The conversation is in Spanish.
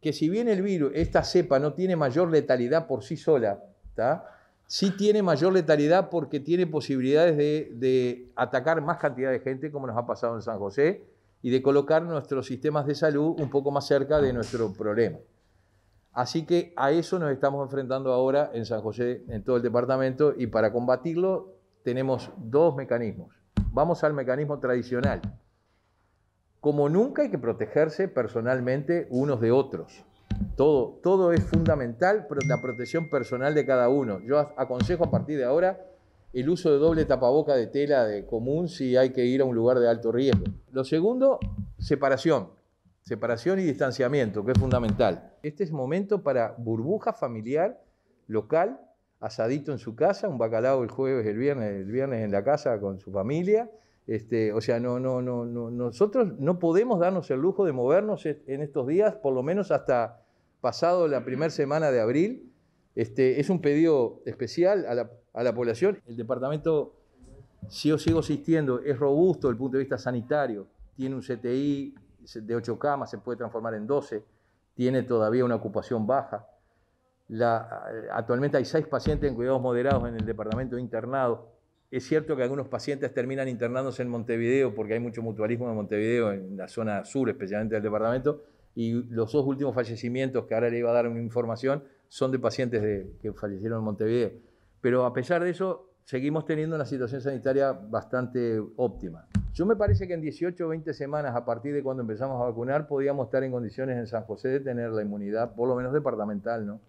que si bien el virus, esta cepa no tiene mayor letalidad por sí sola, sí tiene mayor letalidad porque tiene posibilidades de, atacar más cantidad de gente, como nos ha pasado en San José, y de colocar nuestros sistemas de salud un poco más cerca de nuestro problema. Así que a eso nos estamos enfrentando ahora en San José, en todo el departamento, y para combatirlo tenemos dos mecanismos. Vamos al mecanismo tradicional como nunca hay que protegerse personalmente unos de otros. Todo, todo es fundamental, pero la protección personal de cada uno. Yo aconsejo a partir de ahora el uso de doble tapaboca de tela de común si hay que ir a un lugar de alto riesgo. Lo segundo, separación. Separación y distanciamiento, que es fundamental. Este es momento para burbuja familiar, local, asadito en su casa, un bacalao el jueves, el viernes, el viernes en la casa con su familia, este, o sea, no, no, no, no, nosotros no podemos darnos el lujo de movernos e, en estos días, por lo menos hasta pasado la primera semana de abril. Este, es un pedido especial a la, población. El departamento, si yo sigo asistiendo, es robusto desde el punto de vista sanitario. Tiene un CTI de 8 camas, se puede transformar en 12. Tiene todavía una ocupación baja. actualmente hay 6 pacientes en cuidados moderados en el departamento internado. Es cierto que algunos pacientes terminan internándose en Montevideo porque hay mucho mutualismo en Montevideo, en la zona sur especialmente del departamento, y los dos últimos fallecimientos que ahora le iba a dar una información son de pacientes que fallecieron en Montevideo. Pero a pesar de eso, seguimos teniendo una situación sanitaria bastante óptima. Yo me parece que en 18 o 20 semanas, a partir de cuando empezamos a vacunar, podíamos estar en condiciones en San José de tener la inmunidad, por lo menos departamental, ¿no?